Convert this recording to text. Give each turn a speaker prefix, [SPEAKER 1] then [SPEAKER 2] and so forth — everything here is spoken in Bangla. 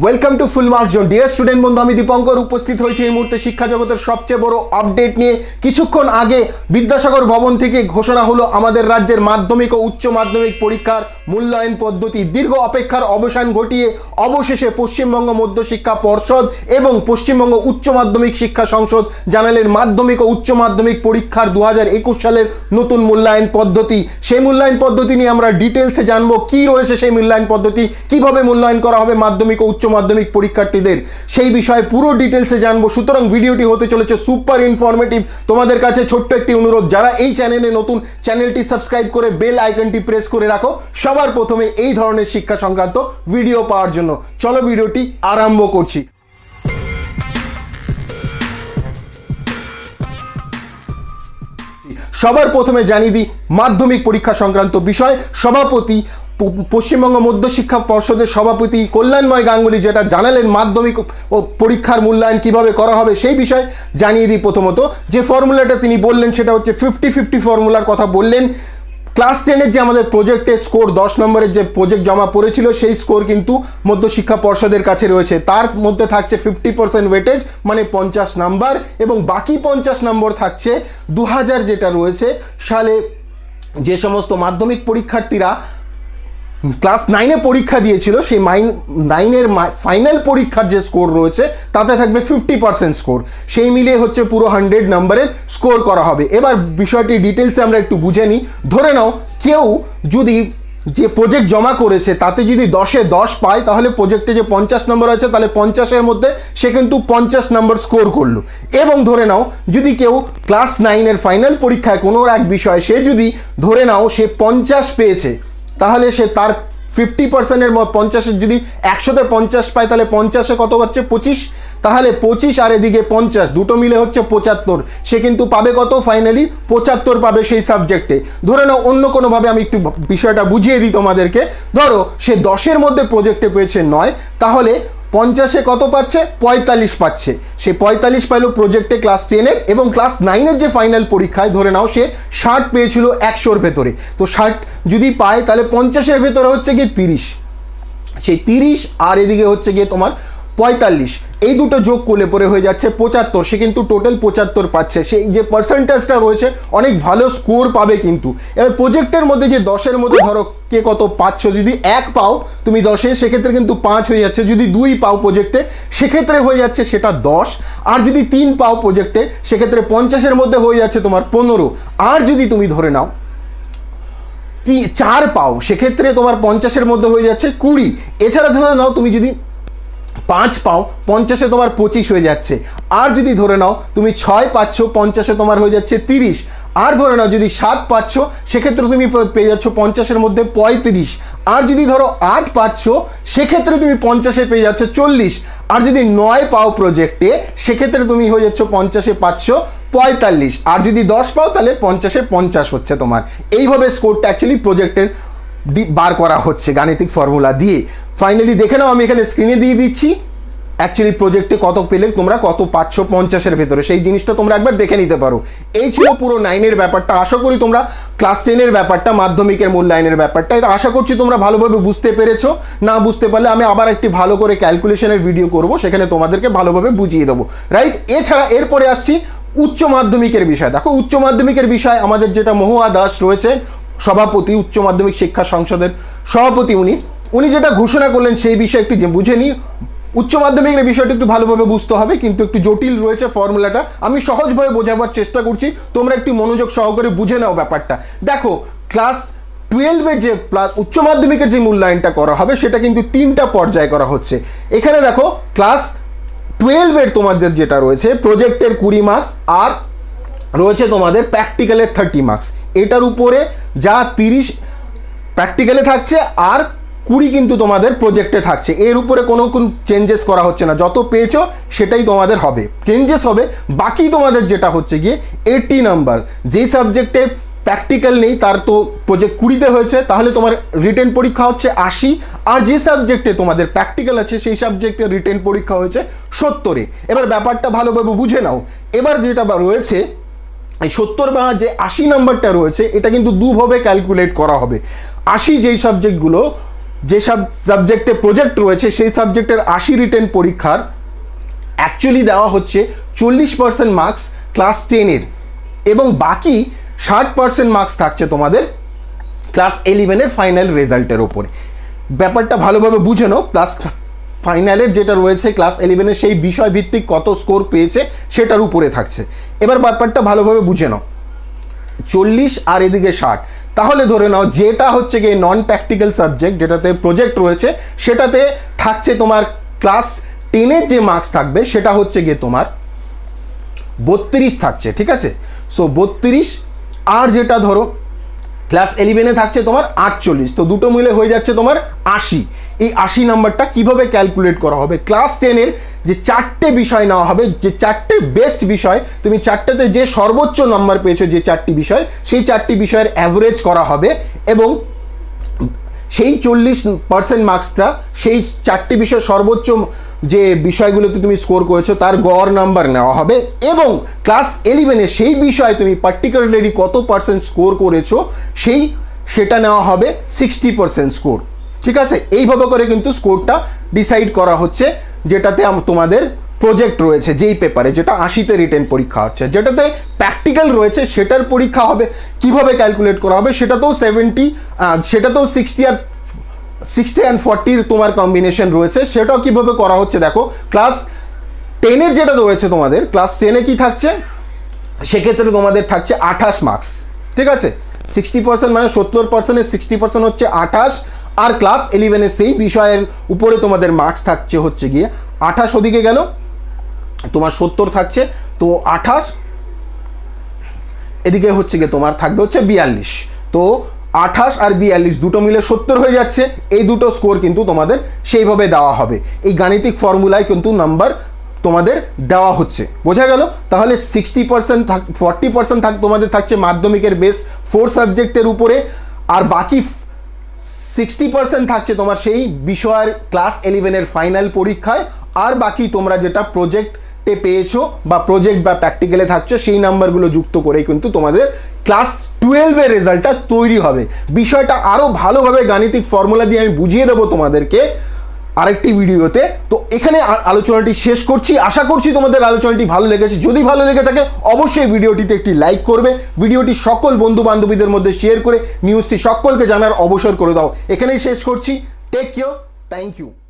[SPEAKER 1] welcome to full marks zone dear student বন্ধু আমি দীপঙ্কর উপস্থিত হয়েছে এই মুহূর্তে শিক্ষা জগতের সবচেয়ে বড় আপডেট নিয়ে কিছুক্ষণ আগে বিদ্যাসাগর ভবন থেকে ঘোষণা হলো আমাদের রাজ্যের মাধ্যমিক ও উচ্চ মাধ্যমিক পরীক্ষার মূল্যায়ন পদ্ধতি দীর্ঘ অপেক্ষার অবসান ঘটিয়ে অবশেষে পশ্চিমবঙ্গ মধ্যশিক্ষা পর্ষদ এবং পশ্চিমবঙ্গ উচ্চ মাধ্যমিক শিক্ষা সংসদ জানালেন মাধ্যমিক ও উচ্চ মাধ্যমিক পরীক্ষার দু সালের নতুন মূল্যায়ন পদ্ধতি সেই মূল্যায়ন পদ্ধতি নিয়ে আমরা ডিটেলসে জানবো কি রয়েছে সেই মূল্যায়ন পদ্ধতি কিভাবে মূল্যায়ন করা হবে মাধ্যমিক ও উচ্চ উচ্চ মাধ্যমিক পরীক্ষার্থীদের সেই বিষয়ে পুরো ডিটেলসে জানবো সুতরাং ভিডিওটি হতে চলেছে সুপার ইনফরমেটিভ তোমাদের কাছে ছোট্ট একটি অনুরোধ যারা এই চ্যানেলে নতুন চ্যানেলটি সাবস্ক্রাইব করে বেল আইকনটি প্রেস করে রাখো সবার প্রথমে এই ধরনের শিক্ষা সংক্রান্ত ভিডিও পাওয়ার জন্য চলো ভিডিওটি আরম্ভ করছি সবার প্রথমে জানিয়ে দিই মাধ্যমিক পরীক্ষা সংক্রান্ত বিষয় সভাপতি পশ্চিমবঙ্গ মধ্য শিক্ষা পর্ষদের সভাপতি কল্যাণময় গাঙ্গুলি যেটা জানালেন মাধ্যমিক ও পরীক্ষার মূল্যায়ন কিভাবে করা হবে সেই বিষয়ে জানিয়ে দিই প্রথমত যে ফর্মুলাটা তিনি বললেন সেটা হচ্ছে ফিফটি ফিফটি ফর্মুলার কথা বললেন ক্লাস টেনের যে আমাদের প্রজেক্টে স্কোর দশ নম্বরের যে প্রজেক্ট জমা পড়েছিল সেই স্কোর কিন্তু মধ্যশিক্ষা পর্ষদের কাছে রয়েছে তার মধ্যে থাকছে ফিফটি পার্সেন্ট ওয়েটেজ মানে পঞ্চাশ নাম্বার এবং বাকি পঞ্চাশ নম্বর থাকছে দু যেটা রয়েছে সালে যে সমস্ত মাধ্যমিক পরীক্ষার্থীরা ক্লাস নাইনে পরীক্ষা দিয়েছিল সেই মাইন নাইনের ফাইনাল পরীক্ষার যে স্কোর রয়েছে তাতে থাকবে ফিফটি পার্সেন্ট স্কোর সেই মিলিয়ে হচ্ছে পুরো হান্ড্রেড নাম্বারের স্কোর করা হবে এবার বিষয়টি ডিটেলসে আমরা একটু বুঝে নিই ধরে নাও কেউ যদি যে প্রজেক্ট জমা করেছে তাতে যদি দশে দশ পায় তাহলে প্রজেক্টে যে পঞ্চাশ নম্বর আছে তাহলে পঞ্চাশের মধ্যে সে কিন্তু পঞ্চাশ নম্বর স্কোর করলো এবং ধরে নাও যদি কেউ ক্লাস নাইনের ফাইনাল পরীক্ষায় কোনো এক বিষয় সে যদি ধরে নাও সে পঞ্চাশ পেয়েছে তাহলে সে তার ফিফটি পার্সেন্টের পঞ্চাশের যদি একশোতে পঞ্চাশ পায় তাহলে পঞ্চাশে কত হচ্ছে পঁচিশ তাহলে পঁচিশ আর এদিকে পঞ্চাশ দুটো মিলে হচ্ছে পঁচাত্তর সে কিন্তু পাবে কত ফাইনালি পঁচাত্তর পাবে সেই সাবজেক্টে ধরে নাও অন্য কোনোভাবে আমি একটু বিষয়টা বুঝিয়ে দিই তোমাদেরকে ধরো সে দশের মধ্যে প্রজেক্টে পেয়েছে নয় তাহলে পঞ্চাশে কত পাচ্ছে পঁয়তাল্লিশ পাচ্ছে সে পঁয়তাল্লিশ পাইল প্রজেক্টে ক্লাস টেনের এবং ক্লাস নাইনের যে ফাইনাল পরীক্ষায় ধরে নাও সে ষাট পেয়েছিল একশোর ভেতরে তো ষাট যদি পায় তাহলে পঞ্চাশের ভেতরে হচ্ছে গিয়ে তিরিশ সেই তিরিশ আর এদিকে হচ্ছে গিয়ে তোমার পঁয়তাল্লিশ এই দুটো যোগ করলে পরে হয়ে যাচ্ছে পঁচাত্তর সে কিন্তু টোটাল পঁচাত্তর পাচ্ছে সেই যে পার্সেন্টেজটা রয়েছে অনেক ভালো স্কোর পাবে কিন্তু এবার প্রজেক্টের মধ্যে যে দশের মধ্যে ধরো কে কত পাচ্ছ যদি এক পাও তুমি দশে সেক্ষেত্রে কিন্তু পাঁচ হয়ে যাচ্ছে যদি দুই পাও প্রজেক্টে সেক্ষেত্রে হয়ে যাচ্ছে সেটা দশ আর যদি তিন পাও প্রজেক্টে সেক্ষেত্রে পঞ্চাশের মধ্যে হয়ে যাচ্ছে তোমার পনেরো আর যদি তুমি ধরে নাও চার পাও সেক্ষেত্রে তোমার পঞ্চাশের মধ্যে হয়ে যাচ্ছে কুড়ি এছাড়া ধরে নাও তুমি যদি পাঁচ পাও পঞ্চাশে তোমার পঁচিশ হয়ে যাচ্ছে আর যদি ধরে নাও তুমি ছয় পাচ্ছ পঞ্চাশে তোমার হয়ে যাচ্ছে তিরিশ আর ধরে নাও যদি সাত পাচ্ছ সেক্ষেত্রে তুমি পেয়ে যাচ্ছ পঞ্চাশের মধ্যে পঁয়ত্রিশ আর যদি ধরো আট পাচ্ছ সেক্ষেত্রে তুমি পঞ্চাশে পেয়ে যাচ্ছ চল্লিশ আর যদি নয় পাও প্রজেক্টে সেক্ষেত্রে তুমি হয়ে যাচ্ছ পঞ্চাশে পাচ্ছ পঁয়তাল্লিশ আর যদি দশ পাও তাহলে পঞ্চাশে পঞ্চাশ হচ্ছে তোমার এইভাবে স্কোরটা অ্যাকচুয়ালি প্রজেক্টের বার করা হচ্ছে গাণিতিক ফর্মুলা দিয়ে ফাইনালি দেখে নাও আমি এখানে স্ক্রিনে দিয়ে দিচ্ছি অ্যাকচুয়ালি প্রজেক্টে কত পেলে তোমরা কত পাঁচশো পঞ্চাশের ভেতরে সেই জিনিসটা তোমরা একবার দেখে নিতে পারো এই ছিল পুরো নাইনের ব্যাপারটা আশা করি তোমরা ক্লাস টেনের ব্যাপারটা মাধ্যমিকের মূল্যায়নের ব্যাপারটা এটা আশা করছি তোমরা ভালোভাবে বুঝতে পেরেছো না বুঝতে পারলে আমি আবার একটি ভালো করে ক্যালকুলেশনের ভিডিও করব সেখানে তোমাদেরকে ভালোভাবে বুঝিয়ে দেবো রাইট এছাড়া এরপরে আসছি উচ্চ মাধ্যমিকের বিষয় দেখো উচ্চ মাধ্যমিকের বিষয় আমাদের যেটা মহুয়া দাস রয়েছে সভাপতি উচ্চ মাধ্যমিক শিক্ষা সংসদের সভাপতি উনি উনি যেটা ঘোষণা করলেন সেই বিষয়ে একটি যে বুঝে নিই উচ্চ মাধ্যমিকের বিষয়টি একটু ভালোভাবে বুঝতে হবে কিন্তু একটু জটিল রয়েছে ফর্মুলাটা আমি সহজভাবে বোঝাবার চেষ্টা করছি তোমরা একটি মনোযোগ সহকারে বুঝে নাও ব্যাপারটা দেখো ক্লাস টুয়েলভের যে প্লাস উচ্চ মাধ্যমিকের যে মূল্যায়নটা করা হবে সেটা কিন্তু তিনটা পর্যায়ে করা হচ্ছে এখানে দেখো ক্লাস টুয়েলভের তোমাদের যেটা রয়েছে প্রজেক্টের কুড়ি মার্কস আর রয়েছে তোমাদের প্র্যাকটিক্যালের থার্টি মার্কস এটার উপরে যা তিরিশ প্র্যাকটিক্যালে থাকছে আর কুড়ি কিন্তু তোমাদের প্রজেক্টে থাকছে এর উপরে কোনো কোন চেঞ্জেস করা হচ্ছে না যত পেয়েছো সেটাই তোমাদের হবে চেঞ্জেস হবে বাকি তোমাদের যেটা হচ্ছে গিয়ে এইটি নাম্বার যেই সাবজেক্টে প্র্যাকটিক্যাল নেই তার তো প্রজেক্ট কুড়িতে হয়েছে তাহলে তোমার রিটেন পরীক্ষা হচ্ছে আশি আর যে সাবজেক্টে তোমাদের প্র্যাকটিক্যাল আছে সেই সাবজেক্টে রিটেন পরীক্ষা হয়েছে সত্তরে এবার ব্যাপারটা ভালোভাবে বুঝে নাও এবার যেটা রয়েছে এই সত্তর বা যে আশি নাম্বারটা রয়েছে এটা কিন্তু দুভাবে ক্যালকুলেট করা হবে আশি যেই সাবজেক্টগুলো যে সাবজেক্টে প্রজেক্ট রয়েছে সেই সাবজেক্টের আশি রিটেন পরীক্ষার অ্যাকচুয়ালি দেওয়া হচ্ছে চল্লিশ পার্সেন্ট মার্কস ক্লাস টেনের এবং বাকি ষাট পার্সেন্ট মার্কস থাকছে তোমাদের ক্লাস ইলেভেনের ফাইনাল রেজাল্টের ওপরে ব্যাপারটা ভালোভাবে বুঝে নাও ক্লাস ফাইনালের যেটা রয়েছে ক্লাস ইলেভেনের সেই বিষয়ভিত্তিক কত স্কোর পেয়েছে সেটার উপরে থাকছে এবার ব্যাপারটা ভালোভাবে বুঝে নাও চল্লিশ আর এদিকে ষাট তাহলে ধরে নাও যেটা হচ্ছে গিয়ে নন প্র্যাকটিক্যাল সাবজেক্ট যেটাতে প্রজেক্ট রয়েছে সেটাতে থাকছে তোমার ক্লাস টেনের যে মার্কস থাকবে সেটা হচ্ছে গিয়ে তোমার বত্রিশ থাকছে ঠিক আছে সো বত্রিশ আর যেটা ধরো ক্লাস ইলেভেনে থাকছে তোমার আটচল্লিশ তো দুটো মিলে হয়ে যাচ্ছে তোমার আশি এই আশি নাম্বারটা কিভাবে ক্যালকুলেট করা হবে ক্লাস টেনের যে চারটে বিষয় নেওয়া হবে যে চারটে বেস্ট বিষয় তুমি চারটেতে যে সর্বোচ্চ নাম্বার পেয়েছো যে চারটি বিষয় সেই চারটি বিষয়ের অ্যাভারেজ করা হবে এবং সেই চল্লিশ পার্সেন্ট মার্কসটা সেই চারটি বিষয় সর্বোচ্চ যে বিষয়গুলোতে তুমি স্কোর করেছো তার গড় নাম্বার নেওয়া হবে এবং ক্লাস ইলেভেনে সেই বিষয়ে তুমি পার্টিকুলারলি কত পার্সেন্ট স্কোর করেছো সেই সেটা নেওয়া হবে সিক্সটি পার্সেন্ট স্কোর ঠিক আছে এইভাবে করে কিন্তু স্কোরটা ডিসাইড করা হচ্ছে যেটাতে তোমাদের প্রজেক্ট রয়েছে যেই পেপারে যেটা আশিতে রিটেন পরীক্ষা হচ্ছে যেটাতে প্র্যাকটিক্যাল রয়েছে সেটার পরীক্ষা হবে কিভাবে ক্যালকুলেট করা হবে সেটাতেও সেভেন্টি সেটাতেও সিক্সটি আর সিক্সটি অ্যান্ড ফর্টির তোমার কম্বিনেশন রয়েছে সেটাও কিভাবে করা হচ্ছে দেখো ক্লাস টেনের যেটা রয়েছে তোমাদের ক্লাস টেনে কি থাকছে সেক্ষেত্রে তোমাদের থাকছে আঠাশ মার্কস ঠিক আছে সিক্সটি পার্সেন্ট মানে সত্তর পার্সেন্টের সিক্সটি পার্সেন্ট হচ্ছে আঠাশ আর ক্লাস ইলেভেনের সেই বিষয়ের উপরে তোমাদের মার্কস থাকছে হচ্ছে গিয়ে আঠাশ ওদিকে গেল তোমার সত্তর থাকছে তো আঠাশ এদিকে হচ্ছে গিয়ে তোমার থাকবে হচ্ছে বিয়াল্লিশ তো আঠাশ আর বিয়াল্লিশ দুটো মিলে সত্তর হয়ে যাচ্ছে এই দুটো স্কোর কিন্তু তোমাদের সেইভাবে দেওয়া হবে এই গাণিতিক ফর্মুলায় কিন্তু নাম্বার তোমাদের দেওয়া হচ্ছে বোঝা গেল তাহলে সিক্সটি পার্সেন্ট থাক ফর্টি পার্সেন্ট থাক তোমাদের থাকছে মাধ্যমিকের বেস ফোর সাবজেক্টের উপরে আর বাকি সিক্সটি পার্সেন্ট থাকছে তোমার সেই বিষয়ের ক্লাস ইলেভেনের ফাইনাল পরীক্ষায় আর বাকি তোমরা যেটা প্রজেক্ট তে পেয়েছো বা প্রজেক্ট বা প্র্যাকটিক্যালে থাকছো সেই নাম্বারগুলো যুক্ত করে কিন্তু তোমাদের ক্লাস টুয়েলভের রেজাল্টটা তৈরি হবে বিষয়টা আরও ভালোভাবে গাণিতিক ফর্মুলা দিয়ে আমি বুঝিয়ে দেবো তোমাদেরকে আরেকটি ভিডিওতে তো এখানে আলোচনাটি শেষ করছি আশা করছি তোমাদের আলোচনাটি ভালো লেগেছে যদি ভালো লেগে থাকে অবশ্যই ভিডিওটিতে একটি লাইক করবে ভিডিওটি সকল বন্ধু বান্ধবীদের মধ্যে শেয়ার করে নিউজটি সকলকে জানার অবসর করে দাও এখানেই শেষ করছি টেক ইউ থ্যাংক ইউ